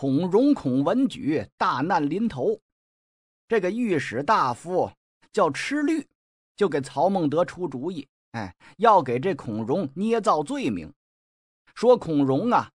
孔融、孔文举大难临头，这个御史大夫叫吃律，就给曹孟德出主意。哎，要给这孔融捏造罪名，说孔融啊，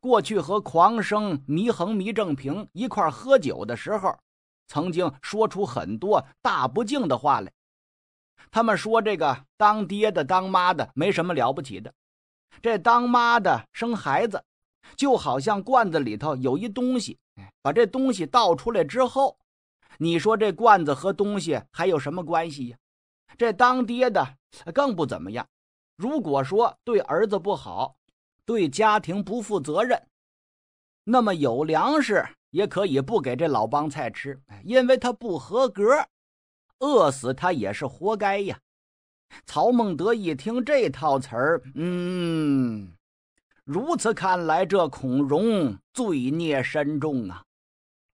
过去和狂生祢衡、祢正平一块喝酒的时候，曾经说出很多大不敬的话来。他们说这个当爹的、当妈的没什么了不起的，这当妈的生孩子。就好像罐子里头有一东西，把这东西倒出来之后，你说这罐子和东西还有什么关系呀？这当爹的更不怎么样。如果说对儿子不好，对家庭不负责任，那么有粮食也可以不给这老帮菜吃，因为他不合格，饿死他也是活该呀。曹孟德一听这套词儿，嗯。如此看来，这孔融罪孽深重啊！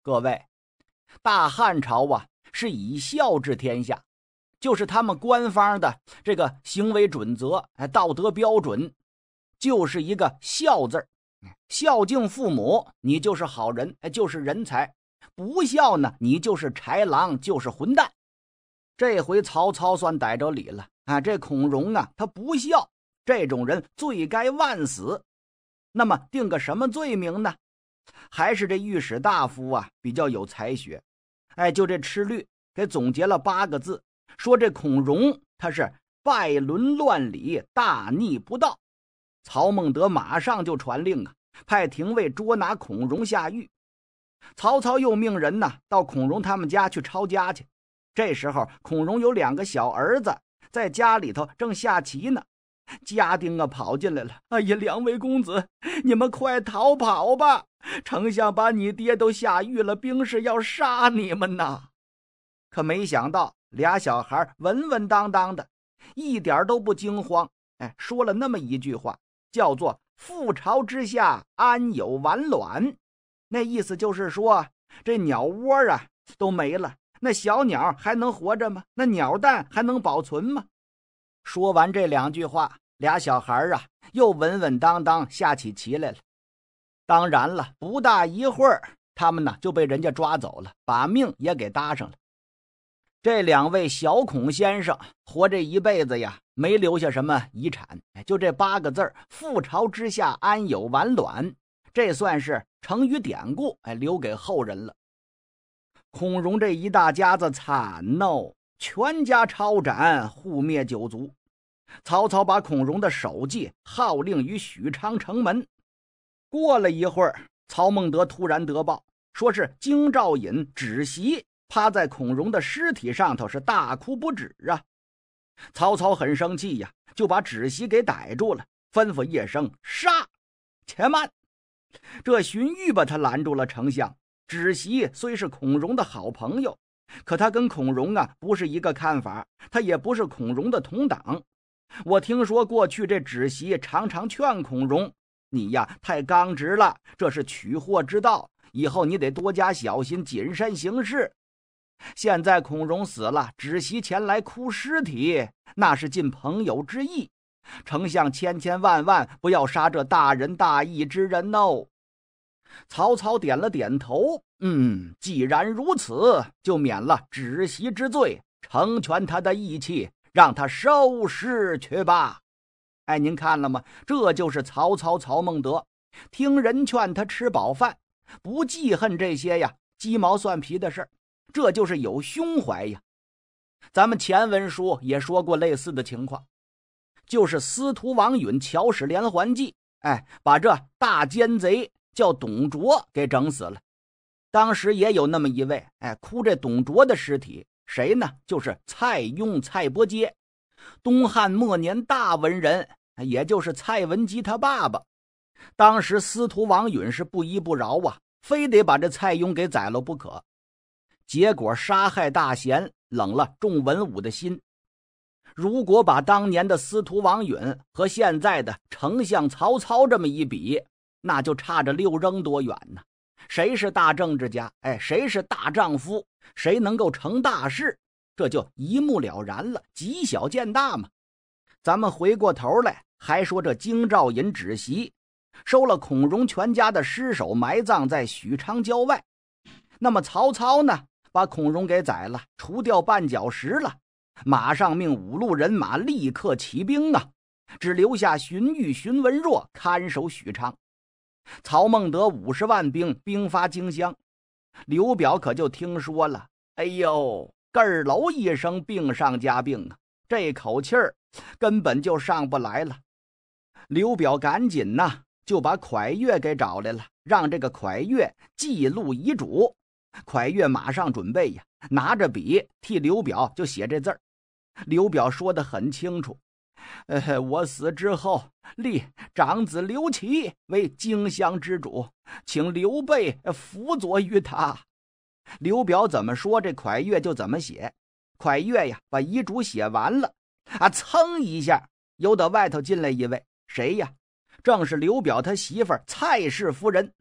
各位，大汉朝啊是以孝治天下，就是他们官方的这个行为准则、哎道德标准，就是一个孝字孝敬父母，你就是好人，哎就是人才；不孝呢，你就是豺狼，就是混蛋。这回曹操算逮着理了啊！这孔融啊，他不孝，这种人罪该万死。那么定个什么罪名呢？还是这御史大夫啊比较有才学，哎，就这吃律给总结了八个字，说这孔融他是败伦乱礼，大逆不道。曹孟德马上就传令啊，派廷尉捉拿孔融下狱。曹操又命人呢到孔融他们家去抄家去。这时候，孔融有两个小儿子在家里头正下棋呢。家丁啊，跑进来了！哎呀，两位公子，你们快逃跑吧！丞相把你爹都下狱了，兵士要杀你们呐！可没想到，俩小孩稳稳当当的，一点都不惊慌。哎，说了那么一句话，叫做“覆巢之下，安有完卵”。那意思就是说，这鸟窝啊都没了，那小鸟还能活着吗？那鸟蛋还能保存吗？说完这两句话，俩小孩啊，又稳稳当当下起棋来了。当然了，不大一会儿，他们呢就被人家抓走了，把命也给搭上了。这两位小孔先生活这一辈子呀，没留下什么遗产，就这八个字儿：“覆巢之下，安有完卵。”这算是成语典故，哎，留给后人了。孔融这一大家子惨哦。全家抄斩，互灭九族。曹操把孔融的首级号令于许昌城门。过了一会儿，曹孟德突然得报，说是京兆尹止袭趴在孔融的尸体上头是大哭不止啊！曹操很生气呀，就把止袭给逮住了，吩咐一声“杀。且慢，这荀彧把他拦住了。丞相止袭虽是孔融的好朋友。可他跟孔融啊不是一个看法，他也不是孔融的同党。我听说过去这止媳常常劝孔融：“你呀太刚直了，这是取祸之道。以后你得多加小心，谨慎行事。”现在孔融死了，止媳前来哭尸体，那是尽朋友之意。丞相千千万万不要杀这大仁大义之人哦。曹操点了点头。嗯，既然如此，就免了止息之罪，成全他的义气，让他收尸去吧。哎，您看了吗？这就是曹操曹孟德，听人劝他吃饱饭，不记恨这些呀鸡毛蒜皮的事儿，这就是有胸怀呀。咱们前文书也说过类似的情况，就是司徒王允巧使连环计，哎，把这大奸贼叫董卓给整死了。当时也有那么一位，哎，哭着董卓的尸体，谁呢？就是蔡邕、蔡伯喈，东汉末年大文人，也就是蔡文姬他爸爸。当时司徒王允是不依不饶啊，非得把这蔡邕给宰了不可。结果杀害大贤，冷了众文武的心。如果把当年的司徒王允和现在的丞相曹操这么一比，那就差着六扔多远呢。谁是大政治家？哎，谁是大丈夫？谁能够成大事？这就一目了然了，极小见大嘛。咱们回过头来，还说这京兆尹止袭收了孔融全家的尸首，埋葬在许昌郊外。那么曹操呢，把孔融给宰了，除掉绊脚石了，马上命五路人马立刻起兵啊！只留下荀彧、荀文若看守许昌。曹孟德五十万兵兵发荆襄，刘表可就听说了。哎呦，盖儿楼一声病上加病啊，这口气儿根本就上不来了。刘表赶紧呐，就把蒯越给找来了，让这个蒯越记录遗嘱。蒯越马上准备呀，拿着笔替刘表就写这字儿。刘表说的很清楚。呃，我死之后，立长子刘琦为荆襄之主，请刘备辅佐于他。刘表怎么说，这蒯越就怎么写。蒯越呀，把遗嘱写完了啊，噌一下又到外头进来一位，谁呀？正是刘表他媳妇蔡氏夫人。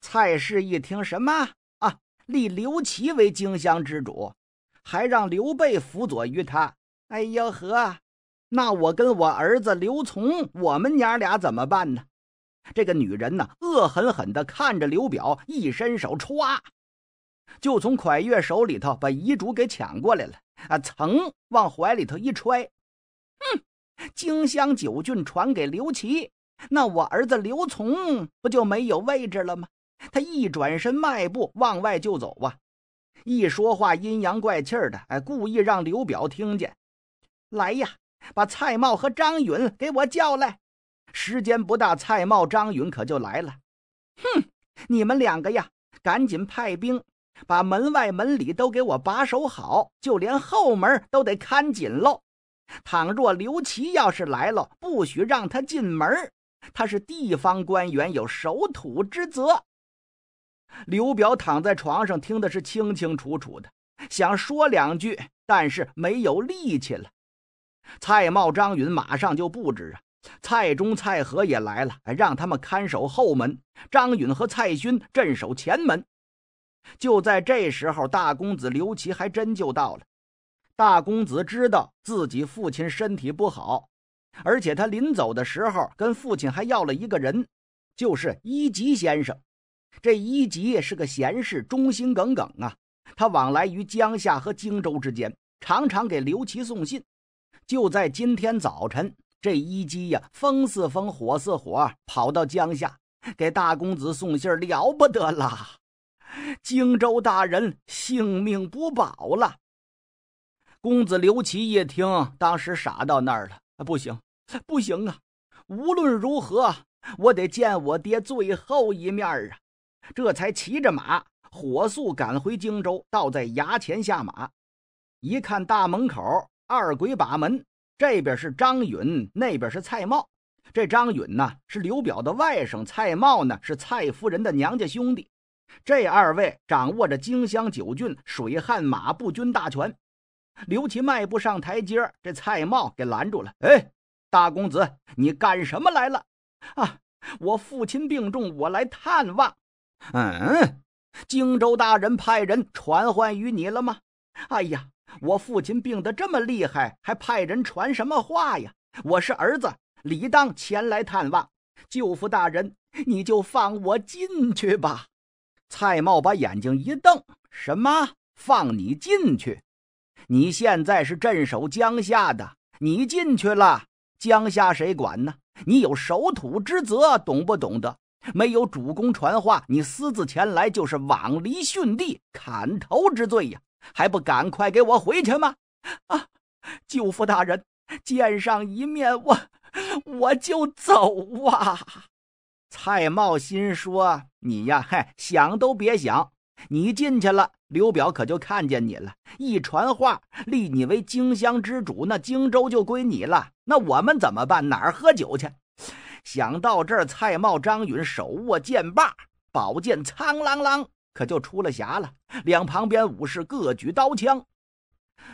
蔡氏一听什么啊，立刘琦为荆襄之主，还让刘备辅佐于他。哎呦呵！那我跟我儿子刘从，我们娘俩怎么办呢？这个女人呢，恶狠狠地看着刘表，一伸手，唰，就从蒯越手里头把遗嘱给抢过来了啊！噌，往怀里头一揣，哼，荆襄九郡传给刘琦，那我儿子刘从不就没有位置了吗？他一转身，迈步往外就走啊！一说话阴阳怪气的，哎，故意让刘表听见，来呀！把蔡瑁和张允给我叫来。时间不大，蔡瑁、张允可就来了。哼，你们两个呀，赶紧派兵把门外、门里都给我把守好，就连后门都得看紧喽。倘若刘琦要是来了，不许让他进门。他是地方官员，有守土之责。刘表躺在床上，听的是清清楚楚的，想说两句，但是没有力气了。蔡瑁、张允马上就布置啊！蔡中、蔡和也来了，让他们看守后门。张允和蔡勋镇守前门。就在这时候，大公子刘琦还真就到了。大公子知道自己父亲身体不好，而且他临走的时候跟父亲还要了一个人，就是一吉先生。这一吉是个贤士，忠心耿耿啊。他往来于江夏和荆州之间，常常给刘琦送信。就在今天早晨，这一鸡呀，风似风，火似火，跑到江夏给大公子送信了不得了，荆州大人性命不保了。公子刘琦一听，当时傻到那儿了，不行，不行啊！无论如何，我得见我爹最后一面啊！这才骑着马，火速赶回荆州，倒在衙前下马，一看大门口。二鬼把门，这边是张允，那边是蔡瑁。这张允呢是刘表的外甥，蔡瑁呢是蔡夫人的娘家兄弟。这二位掌握着荆襄九郡、水旱马步军大权。刘琦迈步上台阶，这蔡瑁给拦住了。哎，大公子，你干什么来了？啊，我父亲病重，我来探望。嗯，荆州大人派人传唤于你了吗？哎呀。我父亲病得这么厉害，还派人传什么话呀？我是儿子，理当前来探望舅父大人，你就放我进去吧。蔡瑁把眼睛一瞪：“什么放你进去？你现在是镇守江夏的，你进去了，江夏谁管呢？你有守土之责，懂不懂得？没有主公传话，你私自前来就是枉离殉地，砍头之罪呀！”还不赶快给我回去吗？啊，舅父大人，见上一面我我就走哇！蔡瑁心说：“你呀，嗨，想都别想！你进去了，刘表可就看见你了，一传话，立你为荆襄之主，那荆州就归你了。那我们怎么办？哪儿喝酒去？”想到这儿，蔡瑁张允手握剑把，宝剑苍啷啷。可就出了匣了。两旁边武士各举刀枪，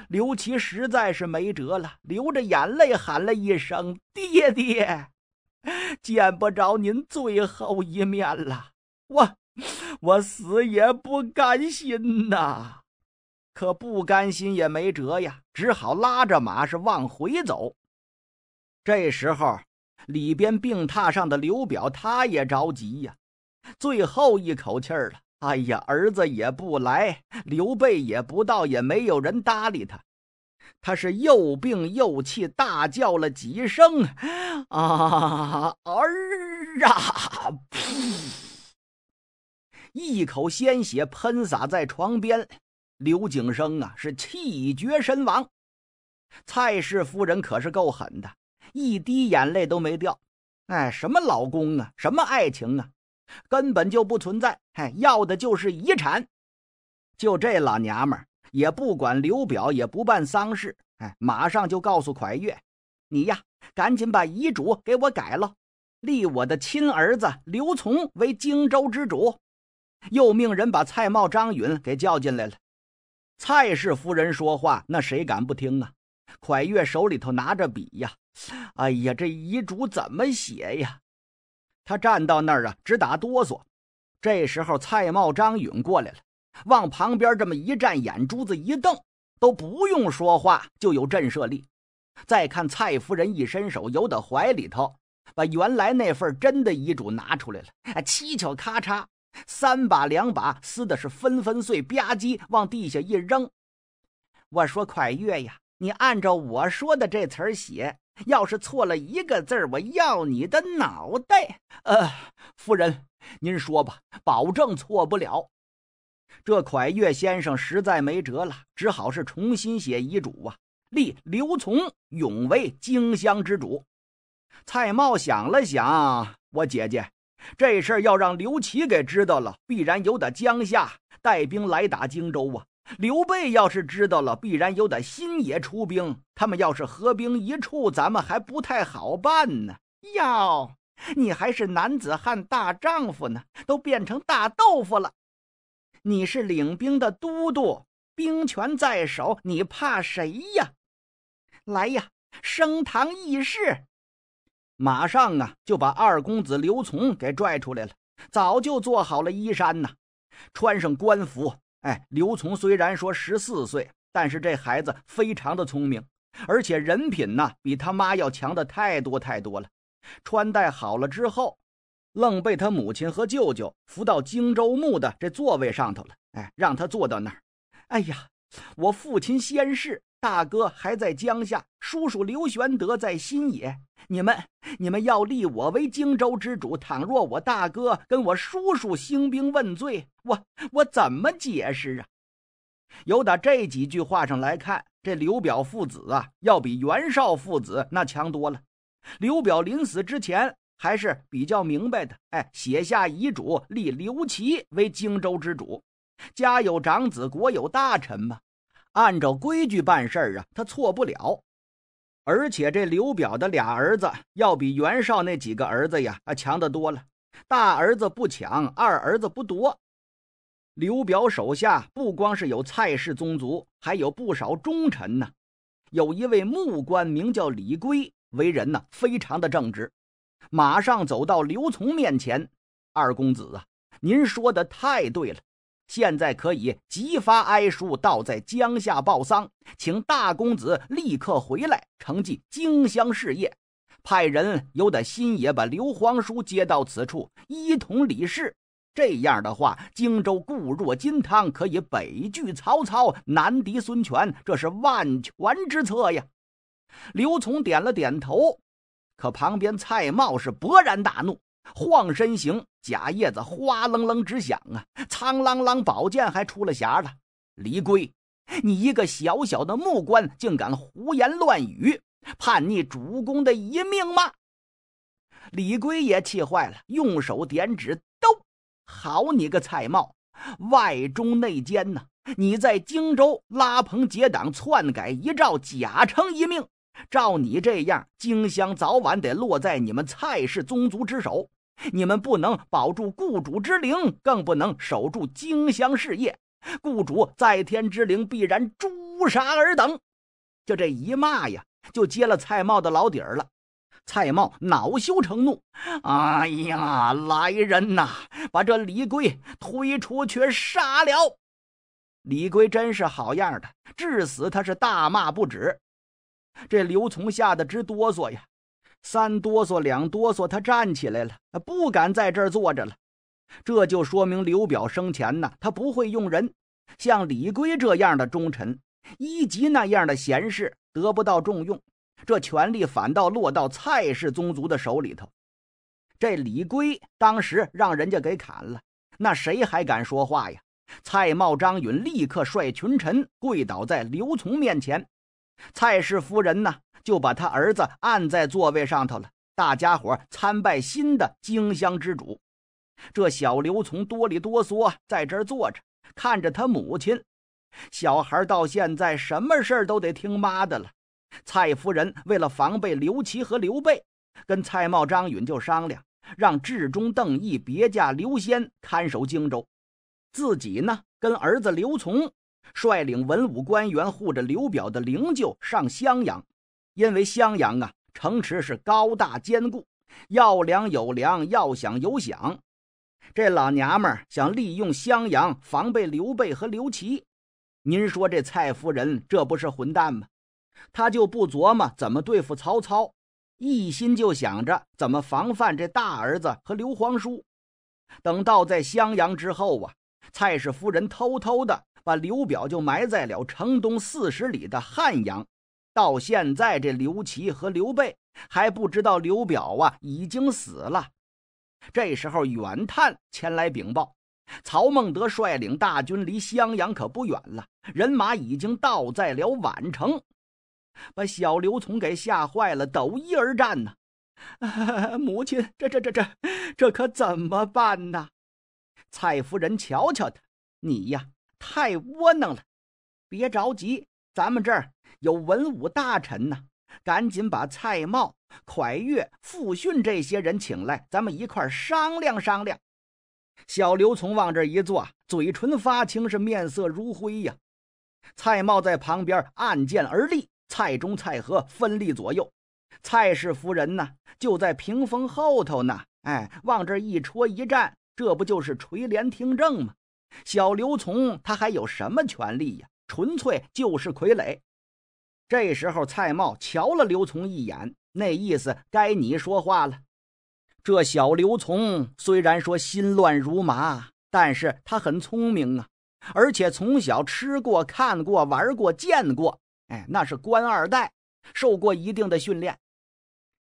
刘琦实在是没辙了，流着眼泪喊了一声：“爹爹，见不着您最后一面了，我我死也不甘心呐！”可不甘心也没辙呀，只好拉着马是往回走。这时候，里边病榻上的刘表他也着急呀，最后一口气儿了。哎呀，儿子也不来，刘备也不到，也没有人搭理他。他是又病又气，大叫了几声：“啊儿啊！”噗，一口鲜血喷洒在床边。刘景生啊，是气绝身亡。蔡氏夫人可是够狠的，一滴眼泪都没掉。哎，什么老公啊，什么爱情啊！根本就不存在，嗨，要的就是遗产。就这老娘们儿也不管刘表，也不办丧事，哎，马上就告诉蒯越，你呀，赶紧把遗嘱给我改了，立我的亲儿子刘琮为荆州之主。又命人把蔡瑁、张允给叫进来了。蔡氏夫人说话，那谁敢不听啊？蒯越手里头拿着笔呀，哎呀，这遗嘱怎么写呀？他站到那儿啊，直打哆嗦。这时候，蔡瑁、张允过来了，往旁边这么一站，眼珠子一瞪，都不用说话，就有震慑力。再看蔡夫人一伸手，游到怀里头，把原来那份真的遗嘱拿出来了，七嘁咔嚓，三把两把撕的是纷纷碎，吧唧往地下一扔。我说蒯越呀，你按照我说的这词儿写。要是错了一个字，我要你的脑袋！呃，夫人，您说吧，保证错不了。这蒯越先生实在没辙了，只好是重新写遗嘱啊，立刘琮永为荆襄之主。蔡瑁想了想，我姐姐这事儿要让刘琦给知道了，必然有点江夏带兵来打荆州啊。刘备要是知道了，必然有点心也出兵。他们要是合兵一处，咱们还不太好办呢。哟，你还是男子汉大丈夫呢，都变成大豆腐了。你是领兵的都督，兵权在手，你怕谁呀？来呀，升堂议事。马上啊，就把二公子刘琮给拽出来了，早就做好了衣衫呐，穿上官服。哎，刘琮虽然说十四岁，但是这孩子非常的聪明，而且人品呢比他妈要强的太多太多了。穿戴好了之后，愣被他母亲和舅舅扶到荆州墓的这座位上头了。哎，让他坐到那儿。哎呀！我父亲先逝，大哥还在江夏，叔叔刘玄德在新野。你们，你们要立我为荆州之主。倘若我大哥跟我叔叔兴兵问罪，我我怎么解释啊？由打这几句话上来看，这刘表父子啊，要比袁绍父子那强多了。刘表临死之前还是比较明白的，哎，写下遗嘱，立刘琦为荆州之主。家有长子，国有大臣嘛，按照规矩办事儿啊，他错不了。而且这刘表的俩儿子要比袁绍那几个儿子呀啊强得多了。大儿子不抢，二儿子不夺。刘表手下不光是有蔡氏宗族，还有不少忠臣呢。有一位幕官名叫李珪，为人呢非常的正直。马上走到刘琮面前，二公子啊，您说的太对了。现在可以急发哀书，到在江夏报丧，请大公子立刻回来，承继荆襄事业。派人由得新野把刘皇叔接到此处，一同理事。这样的话，荆州固若金汤，可以北拒曹操，南敌孙权，这是万全之策呀。刘琮点了点头，可旁边蔡瑁是勃然大怒。晃身形，假叶子哗楞楞直响啊！苍啷啷，宝剑还出了匣子。李龟，你一个小小的木官，竟敢胡言乱语，叛逆主公的一命吗？李龟也气坏了，用手点指，都好你个蔡瑁，外中内奸呐！你在荆州拉朋结党，篡改遗诏，假称一命。照你这样，荆襄早晚得落在你们蔡氏宗族之手。你们不能保住雇主之灵，更不能守住荆襄事业。雇主在天之灵必然诛杀尔等。就这一骂呀，就揭了蔡瑁的老底儿了。蔡瑁恼羞成怒，哎呀，来人呐，把这李贵推出去杀了！李贵真是好样的，至死他是大骂不止。这刘琮吓得直哆嗦呀，三哆嗦两哆嗦，他站起来了，不敢在这儿坐着了。这就说明刘表生前呢，他不会用人，像李珪这样的忠臣，一级那样的贤士得不到重用，这权力反倒落到蔡氏宗族的手里头。这李珪当时让人家给砍了，那谁还敢说话呀？蔡瑁、张允立刻率群臣跪倒在刘琮面前。蔡氏夫人呢，就把他儿子按在座位上头了。大家伙参拜新的荆襄之主。这小刘从哆里哆嗦在这坐着，看着他母亲。小孩到现在什么事儿都得听妈的了。蔡夫人为了防备刘琦和刘备，跟蔡瑁、张允就商量，让志忠、邓毅别驾刘先看守荆州，自己呢跟儿子刘从。率领文武官员护着刘表的灵柩上襄阳，因为襄阳啊城池是高大坚固，要粮有粮，要饷有饷。这老娘们想利用襄阳防备刘备和刘琦。您说这蔡夫人这不是混蛋吗？她就不琢磨怎么对付曹操，一心就想着怎么防范这大儿子和刘皇叔。等到在襄阳之后啊，蔡氏夫人偷偷的。把刘表就埋在了城东四十里的汉阳，到现在这刘琦和刘备还不知道刘表啊已经死了。这时候远探前来禀报，曹孟德率领大军离襄阳可不远了，人马已经到在了宛城，把小刘琮给吓坏了，抖衣而战呢。母亲，这这这这这可怎么办呢？蔡夫人，瞧瞧他，你呀。太窝囊了！别着急，咱们这儿有文武大臣呢，赶紧把蔡瑁、蒯越、傅训这些人请来，咱们一块儿商量商量。小刘从往这一坐，嘴唇发青，是面色如灰呀。蔡瑁在旁边按剑而立，蔡中、蔡和分立左右。蔡氏夫人呢，就在屏风后头呢。哎，往这一戳一站，这不就是垂帘听政吗？小刘从他还有什么权利呀？纯粹就是傀儡。这时候，蔡瑁瞧了刘从一眼，那意思该你说话了。这小刘从虽然说心乱如麻，但是他很聪明啊，而且从小吃过、看过、玩过、见过，哎，那是官二代，受过一定的训练。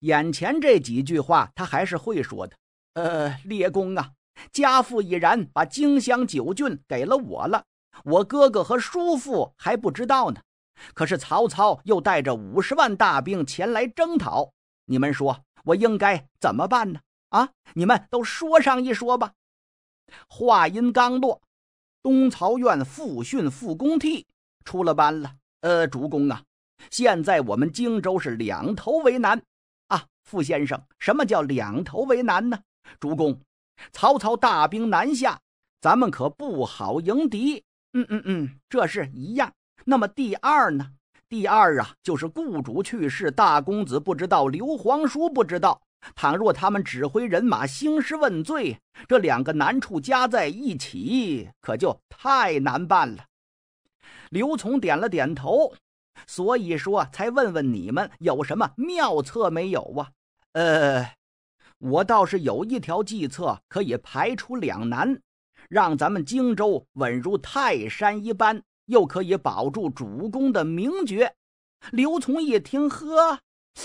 眼前这几句话，他还是会说的。呃，列公啊。家父已然把荆襄九郡给了我了，我哥哥和叔父还不知道呢。可是曹操又带着五十万大兵前来征讨，你们说我应该怎么办呢？啊，你们都说上一说吧。话音刚落，东曹院复训复公替出了班了。呃，主公啊，现在我们荆州是两头为难啊。傅先生，什么叫两头为难呢？主公。曹操大兵南下，咱们可不好迎敌。嗯嗯嗯，这是一样。那么第二呢？第二啊，就是雇主去世，大公子不知道，刘皇叔不知道。倘若他们指挥人马兴师问罪，这两个难处加在一起，可就太难办了。刘琮点了点头，所以说才问问你们有什么妙策没有啊？呃。我倒是有一条计策，可以排除两难，让咱们荆州稳如泰山一般，又可以保住主公的名爵。刘琮一听，呵，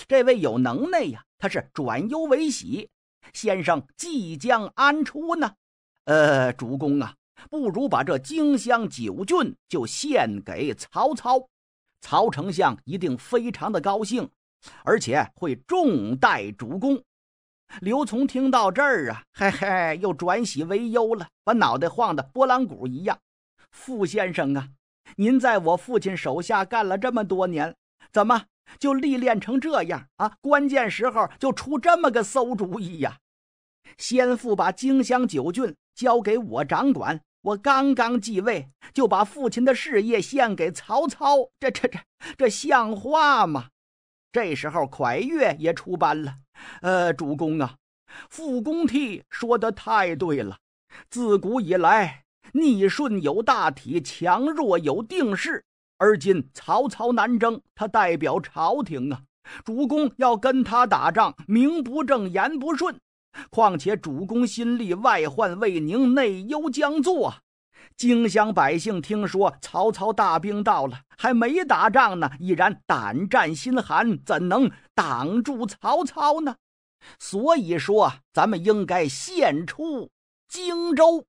这位有能耐呀，他是转忧为喜。先生即将安出呢？呃，主公啊，不如把这荆襄九郡就献给曹操，曹丞相一定非常的高兴，而且会重待主公。刘琮听到这儿啊，嘿嘿，又转喜为忧了，把脑袋晃得拨浪鼓一样。傅先生啊，您在我父亲手下干了这么多年，怎么就历练成这样啊？关键时候就出这么个馊主意呀！先父把荆襄九郡交给我掌管，我刚刚继位就把父亲的事业献给曹操，这这这这像话吗？这时候，蒯越也出班了。呃，主公啊，副公替说的太对了。自古以来，逆顺有大体，强弱有定势。而今曹操南征，他代表朝廷啊，主公要跟他打仗，名不正言不顺。况且主公心力外患未宁，内忧将作。荆襄百姓听说曹操大兵到了，还没打仗呢，已然胆战心寒，怎能挡住曹操呢？所以说，咱们应该献出荆州。